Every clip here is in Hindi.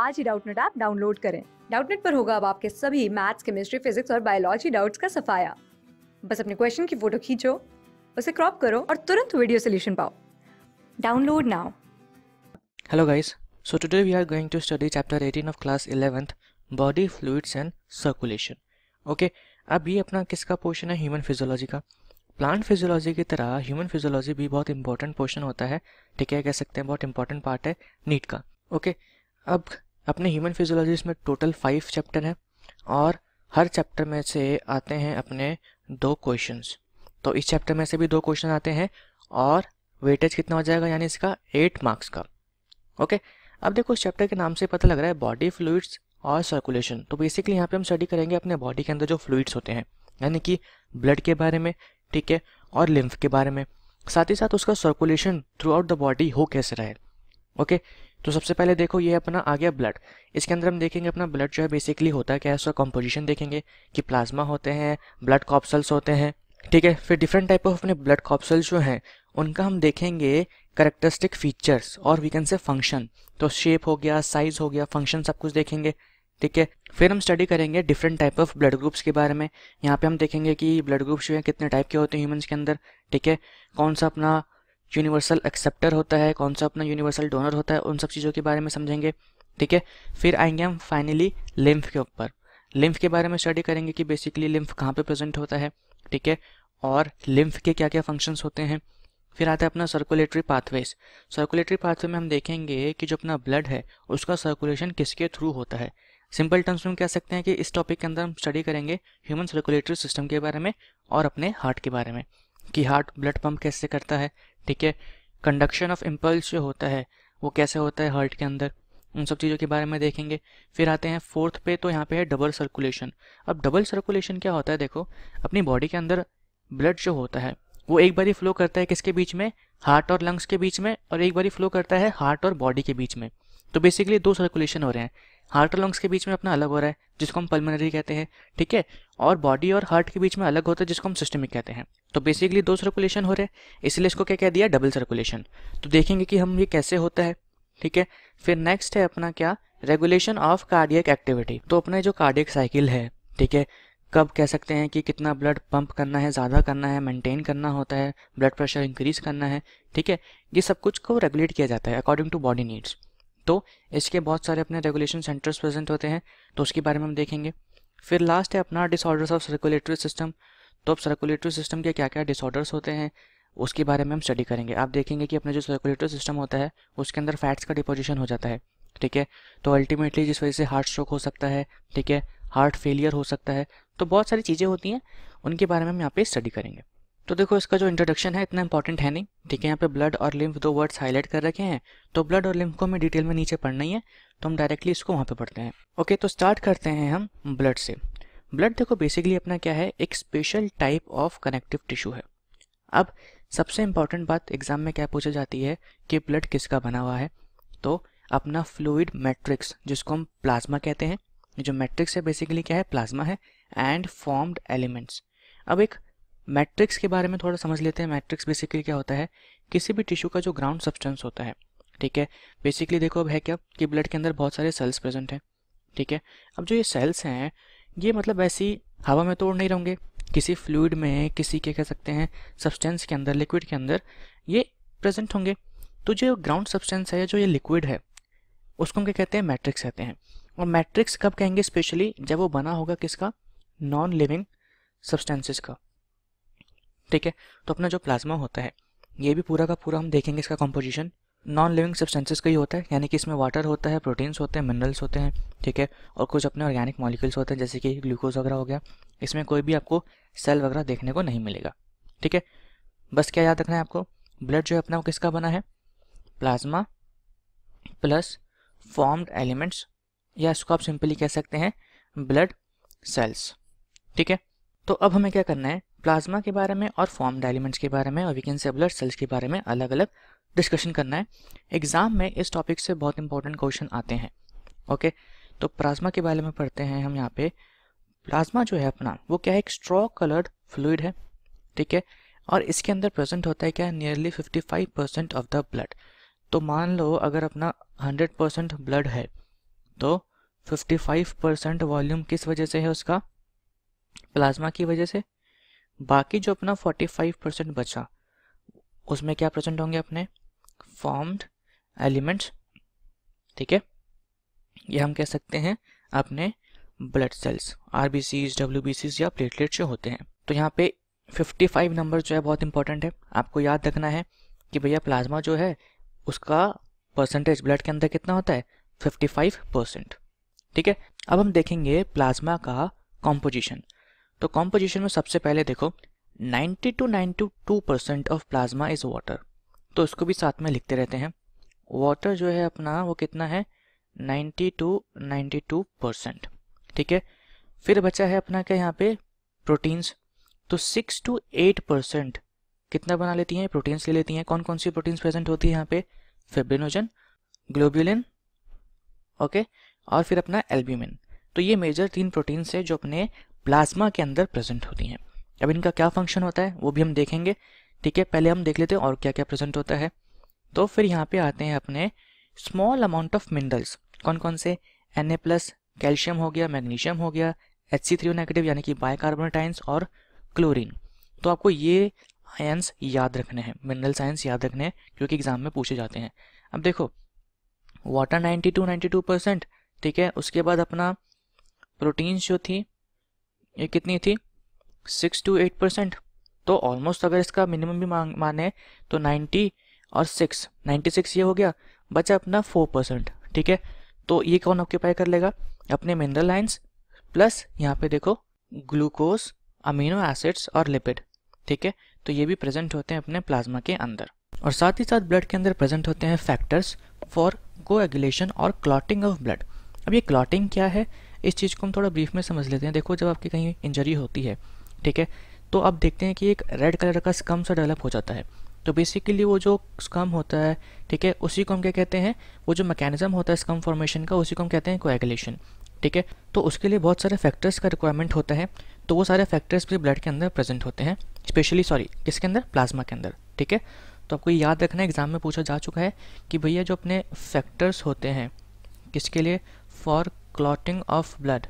आज ही डाउटनेट ऐप डाउनलोड करें डाउटनेट पर होगा अब आपके सभी मैथ्स केमिस्ट्री फिजिक्स और बायोलॉजी डाउट्स का सफाया बस अपने क्वेश्चन की फोटो खींचो उसे क्रॉप करो और तुरंत वीडियो सोल्यूशन पाओ download now hello guys so today we are going to study chapter 18 of class 11th body fluids and circulation okay अब ये अपना किसका पोर्शन है ह्यूमन फिजियोलॉजी का प्लांट फिजियोलॉजी की तरह ह्यूमन फिजियोलॉजी भी बहुत इंपॉर्टेंट पोर्शन होता है ठीक है कह सकते हैं बहुत इंपॉर्टेंट पार्ट है नीट का ओके okay, अब अपने ह्यूमन फिजियोलॉजीज में टोटल फाइव चैप्टर हैं और हर चैप्टर में से आते हैं अपने दो क्वेश्चंस तो इस चैप्टर में से भी दो क्वेश्चन आते हैं और वेटेज कितना हो जाएगा यानी इसका एट मार्क्स का ओके अब देखो इस चैप्टर के नाम से पता लग रहा है बॉडी फ्लूड्स और सर्कुलेशन तो बेसिकली यहाँ पे हम स्टडी करेंगे अपने बॉडी के अंदर जो फ्लूड्स होते हैं यानी कि ब्लड के बारे में ठीक है और लिम्फ के बारे में साथ ही साथ उसका circulation throughout the body हो कैसे रहे ओके तो सबसे पहले देखो ये अपना आ गया ब्लड इसके अंदर हम देखेंगे अपना ब्लड जो है बेसिकली होता है क्या है उसका कॉम्पोजिशन देखेंगे कि प्लाज्मा होते हैं ब्लड कॉप्सल्स होते हैं ठीक है फिर डिफरेंट टाइप ऑफ अपने ब्लड कॉप्सल्स जो हैं उनका हम देखेंगे करेक्टरिस्टिक फीचर्स और वी कैन से फंक्शन तो शेप हो गया साइज हो गया फंक्शन सब कुछ देखेंगे ठीक है फिर हम स्टडी करेंगे different type of blood groups के बारे में यहाँ पे हम देखेंगे कि ब्लड ग्रुप्स जो है कितने टाइप के होते हैं ह्यूमन्स के अंदर ठीक है कौन सा अपना यूनिवर्सल एक्सेप्टर होता है कौन सा अपना यूनिवर्सल डोनर होता है उन सब चीज़ों के बारे में समझेंगे ठीक है फिर आएंगे हम फाइनली लिम्फ के ऊपर लिम्फ के बारे में स्टडी करेंगे कि बेसिकली लिम्फ कहाँ पे प्रेजेंट होता है ठीक है और लिम्फ के क्या क्या फंक्शंस होते हैं फिर आता है अपना सर्कुलेटरी पाथवेज सर्कुलेटरी पाथवे में हम देखेंगे कि जो अपना ब्लड है उसका सर्कुलेशन किसके थ्रू होता है सिंपल टर्म्स में हम कह सकते हैं कि इस टॉपिक के अंदर हम स्टडी करेंगे ह्यूमन सर्कुलेटरी सिस्टम के बारे में और अपने हार्ट के बारे में कि हार्ट ब्लड पंप कैसे करता है ठीक है कंडक्शन ऑफ इम्पल्स जो होता है वो कैसे होता है हार्ट के अंदर उन सब चीज़ों के बारे में देखेंगे फिर आते हैं फोर्थ पे तो यहाँ पे है डबल सर्कुलेशन अब डबल सर्कुलेशन क्या होता है देखो अपनी बॉडी के अंदर ब्लड जो होता है वो एक बारी फ्लो करता है किसके बीच में हार्ट और लंग्स के बीच में और एक बारी फ्लो करता है हार्ट और बॉडी के बीच में तो बेसिकली दो सर्कुलेशन हो रहे हैं हार्ट और लंग्स के बीच में अपना अलग हो रहा है जिसको हम पल्मोनरी कहते हैं ठीक है और बॉडी और हार्ट के बीच में अलग होता है जिसको हम सिस्टमिक कहते हैं तो बेसिकली दो सर्कुलेशन हो रहे हैं इसलिए इसको क्या कह दिया डबल सर्कुलेशन तो देखेंगे कि हम ये कैसे होता है ठीक है फिर नेक्स्ट है अपना क्या रेगुलेशन ऑफ कार्डियक एक्टिविटी तो अपने जो कार्डियक साइकिल है ठीक है कब कह सकते हैं कि कितना ब्लड पंप करना है ज़्यादा करना है मेंटेन करना होता है ब्लड प्रेशर इंक्रीज करना है ठीक है ये सब कुछ को रेगुलेट किया जाता है अकॉर्डिंग टू बॉडी नीड्स तो इसके बहुत सारे अपने रेगुलेशन सेंटर्स प्रेजेंट होते हैं तो उसके बारे में हम देखेंगे फिर लास्ट है अपना डिसऑर्डर्स ऑफ सर्कुलेटरी सिस्टम तो अब सर्कुलेटरी सिस्टम के क्या क्या डिसऑर्डर्स होते हैं उसके बारे में हम स्टडी करेंगे आप देखेंगे कि अपना जो सर्कुलेटरी सिस्टम होता है उसके अंदर फैट्स का डिपोजिशन हो जाता है ठीक है तो अल्टीमेटली जिस वजह से हार्ट स्ट्रोक हो सकता है ठीक है हार्ट फेलियर हो सकता है तो बहुत सारी चीज़ें होती हैं उनके बारे में हम यहाँ पे स्टडी करेंगे तो देखो इसका जो इंट्रोडक्शन है इतना इंपॉर्टेंट है नहीं ठीक है यहाँ पे ब्लड और लिम्फ दो वर्ड्स हाईलाइट कर रखे हैं तो ब्लड और लिम्फ को हमें डिटेल में नीचे पढ़ना ही है तो हम डायरेक्टली इसको वहाँ पे पढ़ते हैं ओके तो स्टार्ट करते हैं हम ब्लड से ब्लड देखो बेसिकली अपना क्या है एक special type of connective tissue है अब सबसे इंपॉर्टेंट बात एग्जाम में क्या पूछा जाती है कि ब्लड किसका बना हुआ है तो अपना फ्लूड मैट्रिक्स जिसको हम प्लाज्मा कहते हैं जो मैट्रिक्स है बेसिकली क्या है प्लाज्मा है एंड फॉर्म्ड एलिमेंट्स अब एक मैट्रिक्स के बारे में थोड़ा समझ लेते हैं मैट्रिक्स बेसिकली क्या होता है किसी भी टिश्यू का जो ग्राउंड सब्सटेंस होता है ठीक है बेसिकली देखो अब है क्या कि ब्लड के अंदर बहुत सारे सेल्स प्रेजेंट हैं ठीक है अब जो ये सेल्स हैं ये मतलब ऐसी हवा में तो उड़ नहीं रहेंगे किसी फ्लूड में किसी के कह सकते हैं सब्सटेंस के अंदर लिक्विड के अंदर ये प्रेजेंट होंगे तो जो ग्राउंड सब्सटेंस है जो ये लिक्विड है उसको हम क्या कहते हैं मैट्रिक्स कहते हैं और मैट्रिक्स कब कहेंगे स्पेशली जब वो बना होगा किसका नॉन लिविंग सब्सटेंसेस का ठीक है तो अपना जो प्लाज्मा होता है ये भी पूरा का पूरा हम देखेंगे इसका कॉम्पोजिशन नॉन लिविंग सब्सटेंसेस का ही होता है यानी कि इसमें वाटर होता है प्रोटीन्स होते हैं मिनरल्स होते हैं ठीक है और कुछ अपने ऑर्गेनिक मॉलिक्यूल्स होते हैं जैसे कि ग्लूकोज वगैरह हो गया इसमें कोई भी आपको सेल वगैरह देखने को नहीं मिलेगा ठीक है बस क्या याद रखना है आपको ब्लड जो है अपना किसका बना है प्लाज्मा प्लस फॉर्म्ड एलिमेंट्स या इसको आप सिंपली कह सकते हैं ब्लड सेल्स ठीक है तो अब हमें क्या करना है प्लाज्मा के बारे में और फॉर्म एलिमेंट्स के बारे में और we can say blood cells के बारे में अलग अलग डिस्कशन करना है एग्जाम में इस टॉपिक से बहुत इंपॉर्टेंट क्वेश्चन आते हैं ओके तो प्लाज्मा के बारे में पढ़ते हैं हम यहाँ पे प्लाज्मा जो है अपना वो क्या है एक स्ट्रॉ कलर्ड फ्लूड है ठीक है और इसके अंदर प्रेजेंट होता है क्या nearly 55 percent of the blood तो मान लो अगर अपना 100 परसेंट ब्लड है तो 55 परसेंट वॉल्यूम किस वजह से है उसका प्लाज्मा की वजह से बाकी जो अपना 45 परसेंट बचा उसमें क्या प्रेजेंट होंगे अपने फॉर्म्ड एलिमेंट्स ठीक है ये हम कह सकते हैं अपने blood cells R B Cs W B Cs या प्लेटलेट्स जो होते हैं तो यहाँ पे 55 नंबर जो है बहुत इंपॉर्टेंट है आपको याद रखना है कि भैया प्लाज्मा जो है उसका परसेंटेज ब्लड के अंदर कितना होता है 55 परसेंट ठीक है अब हम देखेंगे प्लाज्मा का कॉम्पोजिशन तो कॉम्पोजिशन में सबसे पहले देखो 90 to 92 percent of plasma is water तो इसको भी साथ में लिखते रहते हैं वाटर जो है अपना वो कितना है 90 टू 92 परसेंट ठीक है फिर बचा है अपना क्या यहाँ पे प्रोटीन्स तो 6 टू 8 परसेंट कितना बना लेती हैं प्रोटीन्स ले लेती हैं कौन कौन सी प्रोटीन्स प्रेजेंट होती है यहाँ पे फेब्रिनोजन ग्लोब्यूलिन ओके और फिर अपना एल्ब्यूमिन तो ये मेजर तीन प्रोटीन्स है जो अपने प्लाज्मा के अंदर प्रेजेंट होती हैं अब इनका क्या फंक्शन होता है वो भी हम देखेंगे ठीक है पहले हम देख लेते हैं और क्या क्या प्रेजेंट होता है तो फिर यहाँ पे आते हैं अपने स्मॉल अमाउंट ऑफ मिनरल्स कौन कौन से एन प्लस कैल्शियम हो गया मैग्नीशियम हो गया एच सी थ्री नेगेटिव यानी कि बाइकार्बोनेट आयंस और क्लोरीन तो आपको ये आयंस याद रखने हैं मिनरल साइंस याद रखने हैं क्योंकि एग्जाम में पूछे जाते हैं अब देखो वाटर 92 92 परसेंट ठीक है उसके बाद अपना प्रोटीन्स जो थी ये कितनी थी सिक्स टू एट परसेंट तो ऑलमोस्ट अगर इसका मिनिमम भी माने तो नाइन्टी और सिक्स नाइन्टी सिक्स ये हो गया बचा अपना फोर परसेंट ठीक है तो ये कौन ऑक्यूपाई कर लेगा अपने मिनरल लाइन्स प्लस यहाँ पे देखो ग्लूकोज अमीनो एसिड्स और लिपिड ठीक है तो ये भी प्रेजेंट होते हैं अपने प्लाज्मा के अंदर और साथ ही साथ ब्लड के अंदर प्रेजेंट होते हैं फैक्टर्स फॉर कोएगुलेशन और क्लॉटिंग ऑफ ब्लड अब ये क्लॉटिंग क्या है इस चीज़ को हम थोड़ा ब्रीफ में समझ लेते हैं देखो जब आपकी कहीं इंजरी होती है ठीक है तो आप देखते हैं कि एक रेड कलर का स्कम सा डेवलप हो जाता है तो बेसिकली वो जो स्कम होता है ठीक है उसी को हम क्या कहते हैं वो जो मैकेनिज्म होता है स्कम फॉर्मेशन का उसी को हम कहते हैं कोएगुलेशन ठीक है तो उसके लिए बहुत सारे फैक्टर्स का रिक्वायरमेंट होता है तो वो सारे फैक्टर्स भी ब्लड के अंदर प्रेजेंट होते हैं स्पेशली सॉरी किसके अंदर प्लाज्मा के अंदर ठीक है तो आपको याद रखना एग्जाम में पूछा जा चुका है कि भैया जो अपने फैक्टर्स होते हैं किसके लिए for clotting of blood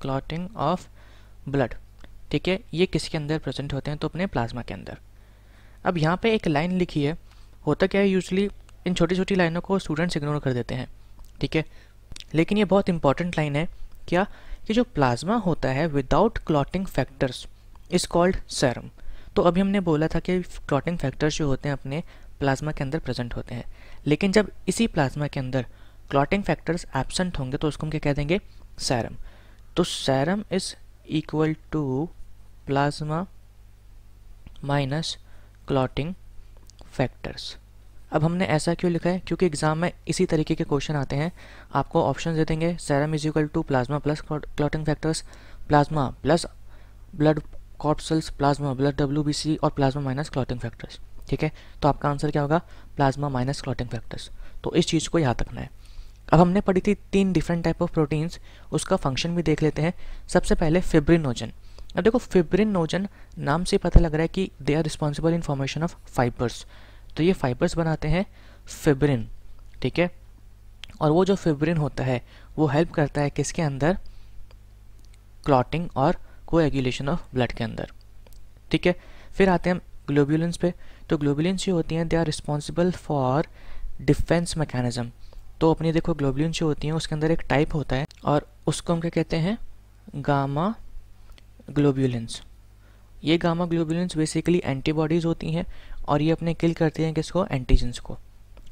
clotting of blood ठीक है ये किसके अंदर प्रेजेंट होते हैं तो अपने प्लाज्मा के अंदर अब यहाँ पे एक लाइन लिखी है होता क्या है यूजली इन छोटी छोटी लाइनों को स्टूडेंट्स इग्नोर कर देते हैं ठीक है लेकिन ये बहुत इंपॉर्टेंट लाइन है क्या कि जो प्लाज्मा होता है without clotting factors is called serum तो अभी हमने बोला था कि क्लॉटिंग फैक्टर्स जो होते हैं अपने प्लाज्मा के अंदर प्रेजेंट होते हैं लेकिन जब इसी प्लाज्मा के अंदर क्लॉटिंग फैक्टर्स एबसेंट होंगे तो उसको हम क्या कह देंगे सैरम तो serum is equal to plasma minus clotting factors अब हमने ऐसा क्यों लिखा है क्योंकि एग्जाम में इसी तरीके के क्वेश्चन आते हैं आपको ऑप्शन दे देंगे serum is equal to plasma plus clotting factors plasma plus blood corpuscles plasma blood W और प्लाज्मा माइनस क्लॉटिंग फैक्टर्स ठीक है तो आपका आंसर क्या होगा प्लाज्मा माइनस क्लॉटिंग फैक्टर्स तो इस चीज़ को याद रखना है अब हमने पढ़ी थी तीन डिफरेंट टाइप ऑफ प्रोटीन्स उसका फंक्शन भी देख लेते हैं सबसे पहले फिब्रिनोजन अब देखो फिब्रिनोजन नाम से पता लग रहा है कि they are responsible in formation of fibres तो ये फाइबर्स बनाते हैं फिब्रिन ठीक है और वो जो फिब्रिन होता है वो हेल्प करता है किसके अंदर क्लॉटिंग और कोएगुलेशन ऑफ ब्लड के अंदर ठीक है फिर आते हैं हम पे तो ग्लोब्यूलेंस ये होती हैं they are responsible for defence mechanism तो अपनी देखो ग्लोबुलिन जो होती हैं उसके अंदर एक टाइप होता है और उसको हम क्या कहते हैं गामा ग्लोबुलेंस ये गामा ग्लोबुलेंस बेसिकली एंटीबॉडीज़ होती हैं और ये अपने किल करती हैं किसको एंटीजेंस को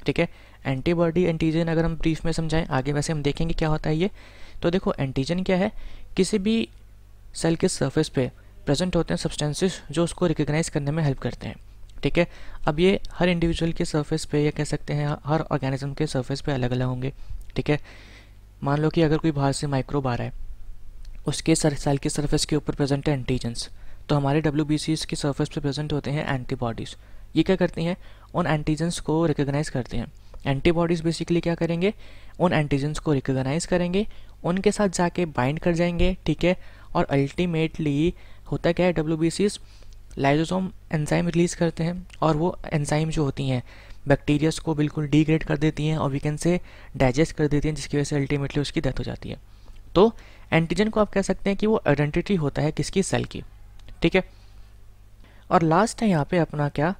ठीक है एंटीबॉडी एंटीजन अगर हम ब्रीफ में समझाएं आगे वैसे हम देखेंगे क्या होता है ये तो देखो एंटीजन क्या है किसी भी सेल के सर्फेस पे प्रेजेंट होते हैं सब्सटेंसेस जो उसको रिकग्नाइज करने में हेल्प करते हैं ठीक है अब ये हर इंडिविजुअल के सरफेस पे या कह सकते हैं हर ऑर्गेनिज्म के सरफेस पे अलग अलग होंगे ठीक है मान लो कि अगर कोई बाहर से माइक्रोब आ रहा है उसके सर सेल के सरफेस के ऊपर प्रेजेंट है एंटीजेंस तो हमारे डब्ल्यू के सर्फेस पर प्रेजेंट होते हैं एंटीबॉडीज़ ये क्या करती हैं उन एंटीजेंस को रिकग्नाइज करते हैं एंटीबॉडीज़ बेसिकली क्या करेंगे उन एंटीजेंस को रिकग्नाइज करेंगे उनके साथ जाके बाइंड कर जाएंगे ठीक है और अल्टीमेटली होता क्या है डब्ल्यू लाइजोसोम एंजाइम रिलीज़ करते हैं और वो एंजाइम जो होती हैं बैक्टीरियाज को बिल्कुल डिग्रेड कर देती हैं और वीकेंड से डाइजेस्ट कर देती हैं जिसकी वजह से अल्टीमेटली उसकी डेथ हो जाती है तो एंटीजन को आप कह सकते हैं कि वो आइडेंटिटी होता है किसकी सेल की ठीक है और लास्ट है यहाँ पे अपना क्या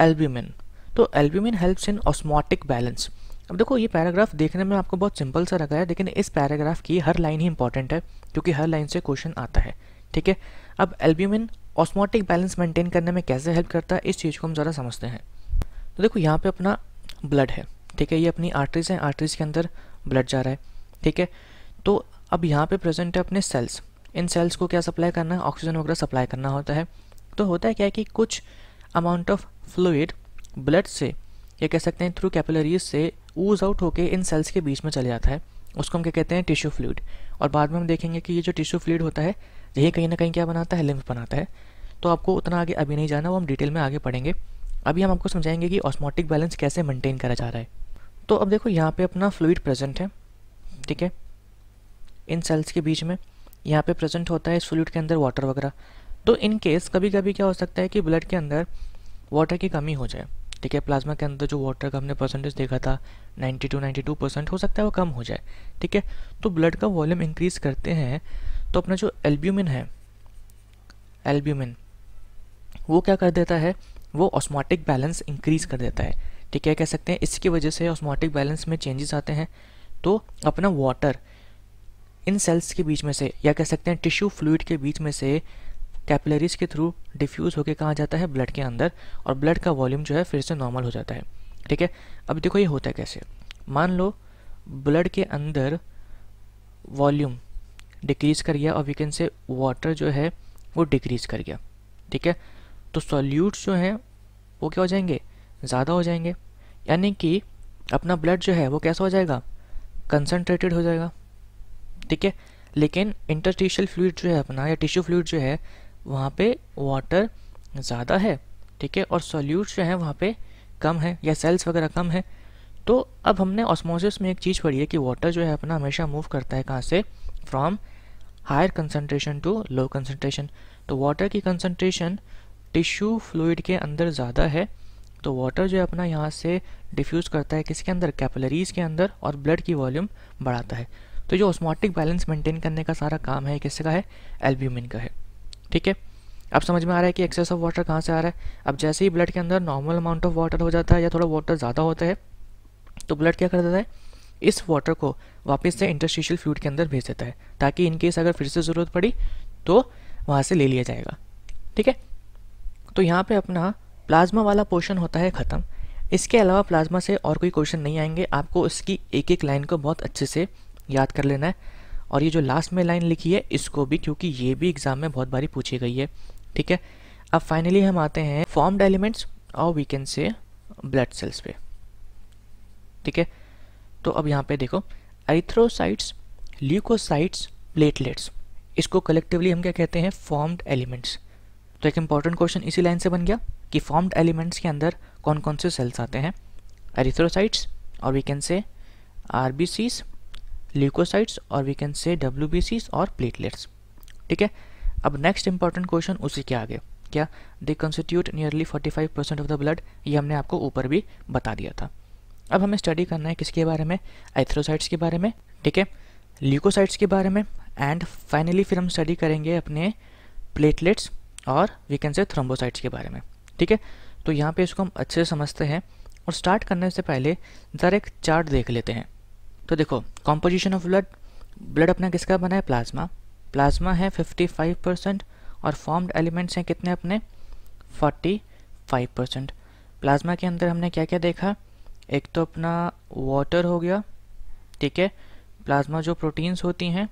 एल्ब्यूमिन तो albumin helps in osmotic balance अब देखो ये पैराग्राफ देखने में आपको बहुत सिंपल सा लगा है लेकिन इस पैराग्राफ की हर लाइन ही इंपॉर्टेंट है क्योंकि हर लाइन से क्वेश्चन आता है ठीक है अब एल्ब्यूमिन ऑस्मोटिक बैलेंस मेंटेन करने में कैसे हेल्प करता है इस चीज़ को हम ज़रा समझते हैं तो देखो यहाँ पे अपना ब्लड है ठीक है ये अपनी आर्टरीज हैं आर्टरीज के अंदर ब्लड जा रहा है ठीक है तो अब यहाँ पे प्रेजेंट है अपने सेल्स इन सेल्स को क्या सप्लाई करना है ऑक्सीजन वगैरह सप्लाई करना होता है तो होता है क्या है कि कुछ अमाउंट ऑफ फ्लूड ब्लड से या कह सकते हैं थ्रू कैपिलरीज से ऊज आउट होके इन सेल्स के बीच में चले जाता है उसको हम क्या कहते हैं टिश्यू फ्लूड और बाद में हम देखेंगे कि ये जो टिश्यू फ्लूड होता है यही कहीं ना कहीं क्या बनाता है लिम्फ बनाता है तो आपको उतना आगे अभी नहीं जाना वो हम डिटेल में आगे पढ़ेंगे अभी हम आपको समझाएंगे कि ऑस्मोटिक बैलेंस कैसे मेंटेन करा जा रहा है तो अब देखो यहाँ पे अपना फ्लूड प्रेजेंट है ठीक है इन सेल्स के बीच में यहाँ पे प्रेजेंट होता है इस फ्लूड के अंदर वाटर वगैरह तो इन केस कभी कभी क्या हो सकता है कि ब्लड के अंदर वाटर की कमी हो जाए ठीक है प्लाज्मा के अंदर जो वाटर का हमने परसेंटेज देखा था 92 92 परसेंट हो सकता है वो कम हो जाए ठीक है तो ब्लड का वॉल्यूम इंक्रीज़ करते हैं तो अपना जो एल्ब्यूमिन है एल्ब्यूमिन वो क्या कर देता है वो ऑस्मोटिक बैलेंस इंक्रीज कर देता है ठीक है कह सकते हैं इसकी वजह से ऑस्मोटिक बैलेंस में चेंजेस आते हैं तो अपना वाटर इन सेल्स के बीच में से या कह सकते हैं टिश्यू फ्लूड के बीच में से कैपिलरीज के थ्रू डिफ्यूज़ होकर कहाँ जाता है ब्लड के अंदर और ब्लड का वॉल्यूम जो है फिर से नॉर्मल हो जाता है ठीक है अब देखो ये होता है कैसे मान लो ब्लड के अंदर वॉल्यूम डिक्रीज़ कर गया और वी कैन से वाटर जो है वो डिक्रीज़ कर गया ठीक है तो सॉल्यूट्स जो हैं वो क्या हो जाएंगे ज़्यादा हो जाएंगे यानी कि अपना ब्लड जो है वो कैसा हो जाएगा कंसनट्रेटेड हो जाएगा ठीक है लेकिन इंटरस्टिशियल फ्लूड जो है अपना या टिश्यू फ्लूड जो है वहाँ पे वाटर ज़्यादा है ठीक है और सॉल्यूट्स जो है वहाँ पे कम है या सेल्स वगैरह कम है तो अब हमने ऑस्मोसिस में एक चीज़ पढ़ी है कि वाटर जो है अपना हमेशा मूव करता है कहाँ से from higher concentration to low concentration तो वाटर की कंसनट्रेशन टिश्यू फ्लूड के अंदर ज़्यादा है तो वाटर जो है अपना यहाँ से डिफ्यूज़ करता है किसके अंदर कैपलरीज के अंदर और ब्लड की वॉल्यूम बढ़ाता है तो जो ऑस्मोटिक बैलेंस मेंटेन करने का सारा काम है किसका है एल्ब्यूमिन का है ठीक है अब समझ में आ रहा है कि एक्सेस ऑफ वाटर कहाँ से आ रहा है अब जैसे ही ब्लड के अंदर नॉर्मल अमाउंट ऑफ वाटर हो जाता है या थोड़ा वाटर ज़्यादा होता है तो ब्लड क्या कर देता है इस वाटर को वापस से इंटरस्टिशियल फ्लूड के अंदर भेज देता है ताकि इनकेस अगर फिर से ज़रूरत पड़ी तो वहाँ से ले लिया जाएगा ठीक है तो यहाँ पे अपना प्लाज्मा वाला पोर्शन होता है ख़त्म इसके अलावा प्लाज्मा से और कोई क्वेश्चन नहीं आएंगे आपको उसकी एक एक लाइन को बहुत अच्छे से याद कर लेना है और ये जो लास्ट में लाइन लिखी है इसको भी क्योंकि ये भी एग्ज़ाम में बहुत बारी पूछी गई है ठीक है अब फाइनली हम आते हैं फॉर्म्ड एलिमेंट्स और we can say blood cells पे ठीक है तो अब यहाँ पे देखो एरिथ्रोसाइट्स ल्यूकोसाइट्स प्लेटलेट्स इसको कलेक्टिवली हम क्या कहते हैं फॉर्म्ड एलिमेंट्स तो एक इंपॉर्टेंट क्वेश्चन इसी लाइन से बन गया कि फॉर्म्ड एलिमेंट्स के अंदर कौन कौन से सेल्स आते हैं एरिथ्रोसाइट्स और we can say R B Cs leukocytes और we can say W B Cs और प्लेटलेट्स ठीक है अब नेक्स्ट इंपॉर्टेंट क्वेश्चन उसी के आगे क्या they constitute nearly 45 percent of the blood ये हमने आपको ऊपर भी बता दिया था अब हमें स्टडी करना है किसके बारे में एथ्रोसाइट्स के बारे में ठीक है ल्यूकोसाइट्स के बारे में एंड फाइनली फिर हम स्टडी करेंगे अपने प्लेटलेट्स और वी कैन से थ्रोम्बोसाइट्स के बारे में ठीक है तो यहाँ पे इसको हम अच्छे से समझते हैं और स्टार्ट करने से पहले ज़रा एक चार्ट देख लेते हैं तो देखो कॉम्पोजिशन ऑफ ब्लड ब्लड अपना किसका बना है प्लाज्मा प्लाज्मा है 55 परसेंट और फॉर्म्ड एलिमेंट्स हैं कितने अपने 45 परसेंट प्लाज्मा के अंदर हमने क्या क्या देखा एक तो अपना वाटर हो गया ठीक है प्लाज्मा जो प्रोटीन्स होती हैं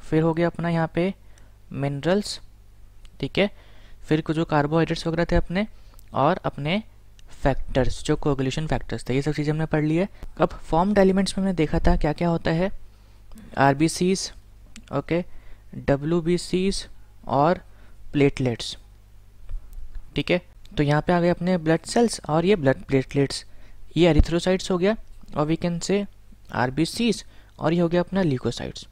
फिर हो गया अपना यहाँ पे मिनरल्स ठीक है फिर कुछ जो कार्बोहाइड्रेट्स वगैरह थे अपने और अपने फैक्टर्स जो कोगुलेशन फैक्टर्स थे ये सब चीज़ें हमने पढ़ ली है अब फॉर्म्ड एलिमेंट्स में हमने देखा था क्या क्या होता है R B Cs okay W B Cs और प्लेटलेट्स ठीक है तो यहाँ पे आ गए अपने ब्लड सेल्स और ये ब्लड प्लेटलेट्स ये एरिथ्रोसाइट्स हो गया और वी कैन से आर और ये हो गया अपना ल्यूकोसाइट्स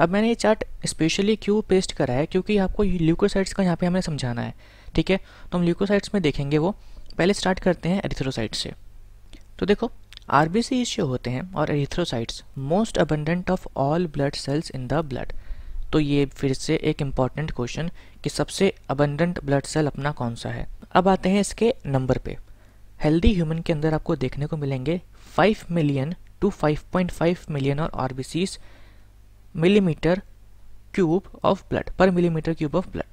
अब मैंने ये चार्ट स्पेशली क्यों पेस्ट करा है क्योंकि आपको ल्यूकोसाइट्स का यहाँ पे हमें समझाना है ठीक है तो हम ल्यूकोसाइट्स में देखेंगे वो पहले स्टार्ट करते हैं एरिथ्रोसाइट्स से तो देखो आर बी सी इश्यू होते हैं और erythrocytes most abundant of all blood cells in the blood तो ये फिर से एक इम्पॉर्टेंट क्वेश्चन कि सबसे अबंडेंट ब्लड सेल अपना कौन सा है अब आते हैं इसके नंबर पर हेल्दी ह्यूमन के अंदर आपको देखने को मिलेंगे 5 मिलियन टू 5.5 मिलियन और आर millimetre cube of blood per millimetre cube of blood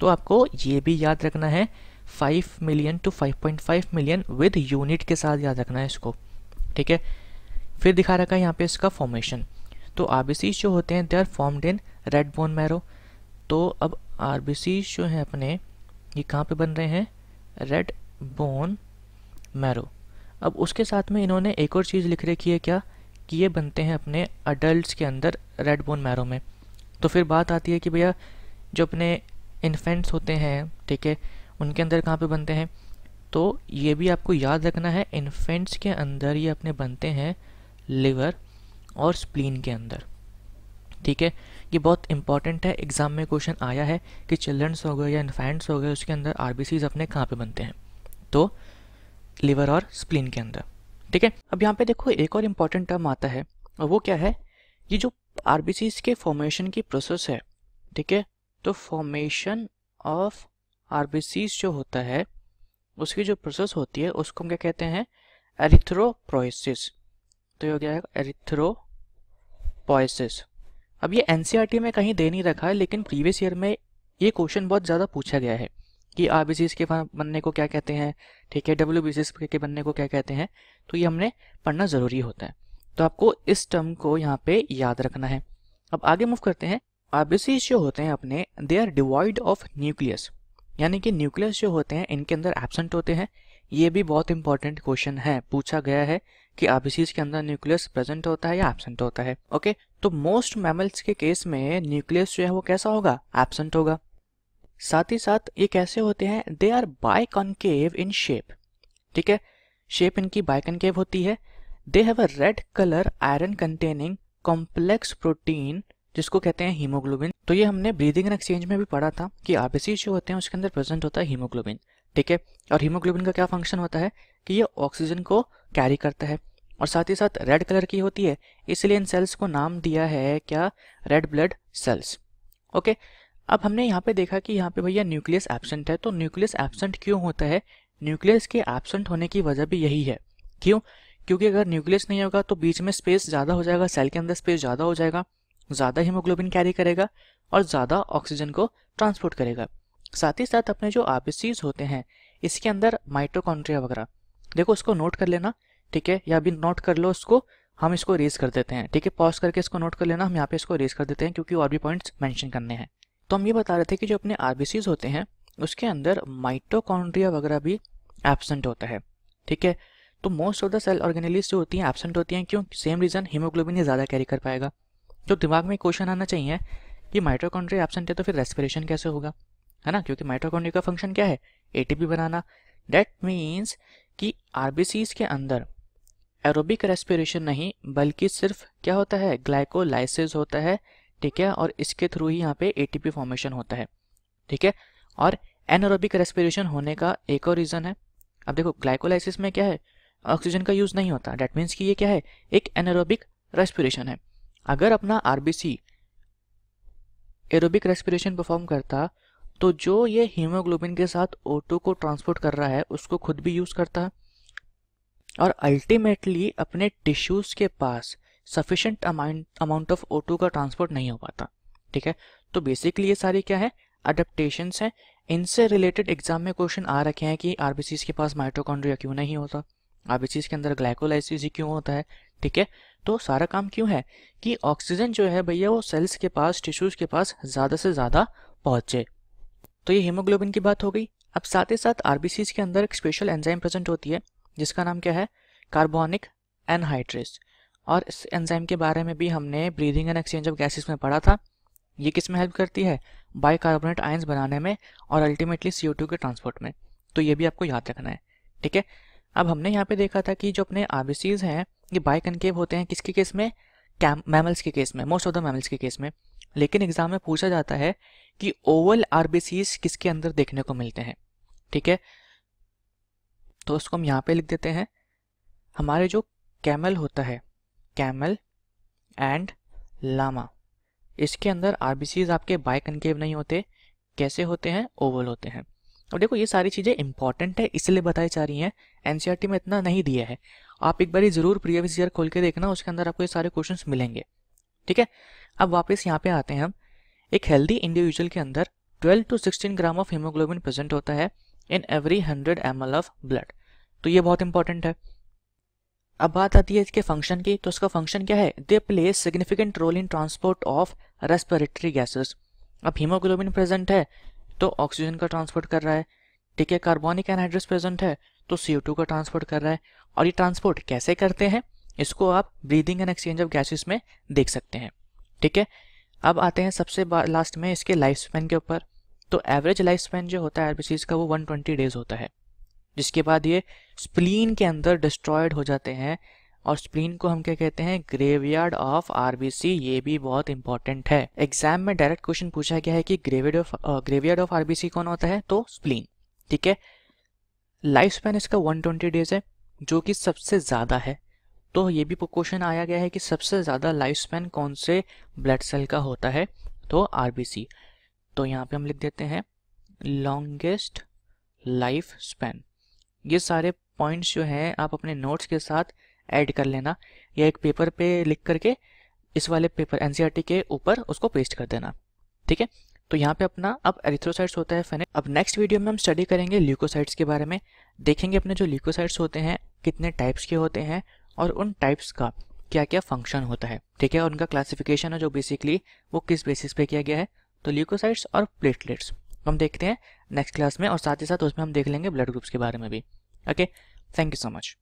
तो आपको ये भी याद रखना है 5 million to 5.5 million with unit के साथ याद रखना है इसको ठीक है फिर दिखा रखा है यहाँ पे इसका फॉर्मेशन तो आर जो होते हैं they are formed in red bone marrow तो अब आर जो हैं अपने ये कहाँ पे बन रहे हैं रेड बोन मैरो अब उसके साथ में इन्होंने एक और चीज़ लिख रखी है क्या कि ये बनते हैं अपने अडल्ट के अंदर रेड बोन मैरो में तो फिर बात आती है कि भैया जो अपने इन्फेंट्स होते हैं ठीक है उनके अंदर कहाँ पे बनते हैं तो ये भी आपको याद रखना है इन्फेंट्स के अंदर ये अपने बनते हैं लिवर और स्प्लीन के अंदर ठीक है ये बहुत इंपॉर्टेंट है एग्ज़ाम में क्वेश्चन आया है कि चिल्ड्रंस हो गए या इन्फेंट्स हो गए उसके अंदर आर अपने कहाँ पर बनते हैं तो लिवर और स्प्लिन के अंदर ठीक है अब यहाँ पे देखो एक और इम्पॉर्टेंट टर्म आता है और वो क्या है ये जो आर के फॉर्मेशन की प्रोसेस है ठीक है तो फॉर्मेशन ऑफ आर जो होता है उसकी जो प्रोसेस होती है उसको हम क्या कहते हैं एरिथ्रोप्रोइसिस तो ये हो गया एरिथ्रोपोइसिस अब ये एनसीआरटी e में कहीं दे नहीं रखा है लेकिन प्रीवियस ईयर में ये क्वेश्चन बहुत ज़्यादा पूछा गया है कि आर के बनने को क्या कहते हैं ठीक है डब्ल्यू बी के बनने को क्या कहते हैं तो ये हमने पढ़ना ज़रूरी होता है तो आपको इस टर्म को यहाँ पे याद रखना है अब आगे मूव करते हैं आर जो होते हैं अपने they are devoid of nucleus यानी कि न्यूक्लियस जो होते हैं इनके अंदर एबसेंट होते हैं ये भी बहुत इंपॉर्टेंट क्वेश्चन है पूछा गया है कि आरबीसीज के अंदर न्यूक्लियस प्रेजेंट होता है या एबसेंट होता है ओके तो मोस्ट मैमल्स के केस में न्यूक्लियस जो है वो कैसा होगा एबसेंट होगा साथ ही साथ ये कैसे होते हैं they are biconcave in shape ठीक है शेप इनकी बाय कॉन्केव होती है they have a red colour iron containing complex protein जिसको कहते हैं हीमोग्लोबिन तो ये हमने ब्रीदिंग एंड एक्सचेंज में भी पढ़ा था कि आरबीसी जो होते हैं उसके अंदर प्रेजेंट होता है हीमोग्लोबिन ठीक है और हीमोग्लोबिन का क्या फंक्शन होता है कि ये ऑक्सीजन को कैरी करता है और साथ ही साथ रेड कलर की होती है इसलिए इन सेल्स को नाम दिया है क्या red blood cells okay okay? अब हमने यहाँ पे देखा कि यहाँ पे भैया न्यूक्लियस एबसेंट है तो न्यूक्लियस एबसेंट क्यों होता है न्यूक्लियस के एबसेंट होने की वजह भी यही है क्यों क्योंकि अगर न्यूक्लियस नहीं होगा तो बीच में स्पेस ज़्यादा हो जाएगा सेल के अंदर स्पेस ज़्यादा हो जाएगा ज़्यादा हीमोग्लोबिन कैरी करेगा और ज़्यादा ऑक्सीजन को ट्रांसपोर्ट करेगा साथ ही साथ अपने जो आबिसीज होते हैं इसके अंदर माइट्रोकॉन्ट्रिया वगैरह देखो इसको नोट कर लेना ठीक है या अभी नोट कर लो उसको हम इसको रेज कर देते हैं ठीक है पॉज करके इसको नोट कर लेना हम यहाँ पे इसको रेज कर देते हैं क्योंकि और भी पॉइंट्स मेंशन करने हैं तो हम ये बता रहे थे कि जो अपने आर होते हैं उसके अंदर माइटोकॉन्ड्रिया वगैरह भी एबसेंट होता है ठीक है तो most of the cell organelles जो होती हैं एबसेंट होती हैं क्यों सेम रीज़न हीमोग्लोबिन ही ज़्यादा कैरी कर पाएगा तो दिमाग में क्वेश्चन आना चाहिए कि माइटोकॉन्ड्रिया एबसेंट है तो फिर रेस्पिरेशन कैसे होगा है ना क्योंकि माइटोकॉन्ड्रिया का फंक्शन क्या है एटीपी बनाना डेट मीन्स कि आर के अंदर एरोबिक रेस्पिरेशन नहीं बल्कि सिर्फ क्या होता है ग्लाइकोलाइसिस होता है ठीक है और इसके थ्रू ही यहाँ पे एटीपी फॉर्मेशन होता है ठीक है और एनरोबिक रेस्पिरेशन होने का एक और रीज़न है अब देखो ग्लाइकोलाइसिस में क्या है ऑक्सीजन का यूज़ नहीं होता डैट मीन्स कि ये क्या है एक एनरोबिक रेस्पिरेशन है अगर अपना आरबीसी एरोबिक रेस्पिरेशन परफॉर्म करता तो जो ये हीमोग्लोबिन के साथ ओटो को ट्रांसपोर्ट कर रहा है उसको खुद भी यूज़ करता और अल्टीमेटली अपने टिश्यूज़ के पास sufficient amount amount of O का ट्रांसपोर्ट नहीं हो पाता ठीक है तो बेसिकली ये सारी क्या है अडेप्टेशन है इनसे रिलेटेड एग्जाम में क्वेश्चन आ रखे हैं कि आर के पास माइट्रोकॉन्ड्रिया क्यों नहीं होता आर के अंदर ग्लाइकोलाइसिस क्यों होता है ठीक है तो सारा काम क्यों है कि ऑक्सीजन जो है भैया वो सेल्स के पास टिश्यूज के पास ज़्यादा से ज़्यादा पहुंचे तो ये हीमोग्लोबिन की बात हो गई अब साथ ही साथ आरबीसी के अंदर एक स्पेशल एंजाइम प्रेजेंट होती है जिसका नाम क्या है कार्बोनिक एनहाइड्रेस और इस एंजाइम के बारे में भी हमने breathing and exchange of gases में पढ़ा था ये किस में हेल्प करती है बाइकार्बोनेट आयंस बनाने में और अल्टीमेटली सी के ट्रांसपोर्ट में तो ये भी आपको याद रखना है ठीक है अब हमने यहाँ पे देखा था कि जो अपने आर हैं ये कनकेव होते हैं किसके केस में कैम मैमल्स के केस में मोस्ट ऑफ द मैमल्स के केस में लेकिन एग्जाम में पूछा जाता है कि ओवल आर किसके अंदर देखने को मिलते हैं ठीक है तो उसको हम यहाँ पे लिख देते हैं हमारे जो कैमल होता है कैमल एंड लामा इसके अंदर आर आपके बाय कनकेव नहीं होते कैसे होते हैं ओवल होते हैं अब देखो ये सारी चीज़ें इंपॉर्टेंट है इसलिए बताई जा रही हैं एनसीईआरटी e में इतना नहीं दिया है आप एक बार ज़रूर प्रीवियस ईयर खोल के देखना उसके अंदर आपको ये सारे क्वेश्चन मिलेंगे ठीक है अब वापस यहाँ पे आते हैं हम एक हेल्दी इंडिविजुअल के अंदर 12 to 16 gram of haemoglobin present होता है in every 100 M of blood तो ये बहुत इंपॉर्टेंट है अब बात आती है इसके फंक्शन की तो इसका फंक्शन क्या है they play significant role in transport of respiratory gases अब हीमोग्लोबिन प्रेजेंट है तो ऑक्सीजन का ट्रांसपोर्ट कर रहा है ठीक है कार्बोनिक एनहाइड्रेस प्रेजेंट है तो सी का ट्रांसपोर्ट कर रहा है और ये ट्रांसपोर्ट कैसे करते हैं इसको आप breathing and exchange of gases में देख सकते हैं ठीक है अब आते हैं सबसे लास्ट में इसके लाइफ स्पैन के ऊपर तो एवरेज लाइफ स्पैन जो होता है आरबीसीज का वो 120 डेज होता है जिसके बाद ये स्प्लीन के अंदर डिस्ट्रॉयड हो जाते हैं और स्प्लीन को हम क्या कहते हैं ग्रेवयार्ड ऑफ आरबीसी ये भी बहुत इंपॉर्टेंट है एग्जाम में डायरेक्ट क्वेश्चन पूछा गया है कि graveyard of graveyard of RBC कौन होता है तो स्प्लीन ठीक है लाइफ स्पैन इसका 120 डेज है जो कि सबसे ज़्यादा है तो ये भी क्वेश्चन आया गया है कि सबसे ज़्यादा लाइफ स्पैन कौन से ब्लड सेल का होता है तो आरबीसी तो यहाँ पे हम लिख देते हैं लॉन्गेस्ट लाइफ स्पैन ये सारे पॉइंट्स जो हैं आप अपने नोट्स के साथ ऐड कर लेना या एक पेपर पे लिख करके इस वाले पेपर एन e के ऊपर उसको पेस्ट कर देना ठीक है तो यहाँ पे अपना अब एरिथ्रोसाइट्स होता है फैने अब नेक्स्ट वीडियो में हम स्टडी करेंगे ल्यूकोसाइट्स के बारे में देखेंगे अपने जो ल्यूकोसाइट्स होते हैं कितने टाइप्स के होते हैं और उन टाइप्स का क्या क्या फंक्शन होता है ठीक है और उनका क्लासिफिकेशन है जो बेसिकली वो किस बेसिस पे किया गया है तो ल्यूकोसाइट्स और प्लेटलेट्स हम देखते हैं नेक्स्ट क्लास में और साथ ही साथ उसमें हम देख लेंगे ब्लड ग्रुप्स के बारे में भी okay thank you so much